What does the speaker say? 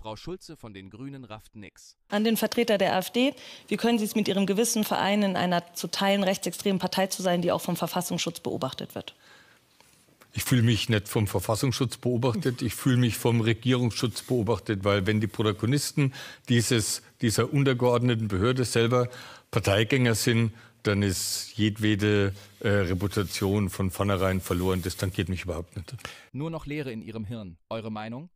Frau Schulze von den Grünen rafft nix. An den Vertreter der AfD, wie können Sie es mit Ihrem Gewissen vereinen, in einer zu Teilen rechtsextremen Partei zu sein, die auch vom Verfassungsschutz beobachtet wird? Ich fühle mich nicht vom Verfassungsschutz beobachtet, ich fühle mich vom Regierungsschutz beobachtet, weil wenn die Protagonisten dieses, dieser untergeordneten Behörde selber Parteigänger sind, dann ist jedwede äh, Reputation von vornherein verloren. Das tangiert mich überhaupt nicht. Nur noch Leere in Ihrem Hirn. Eure Meinung?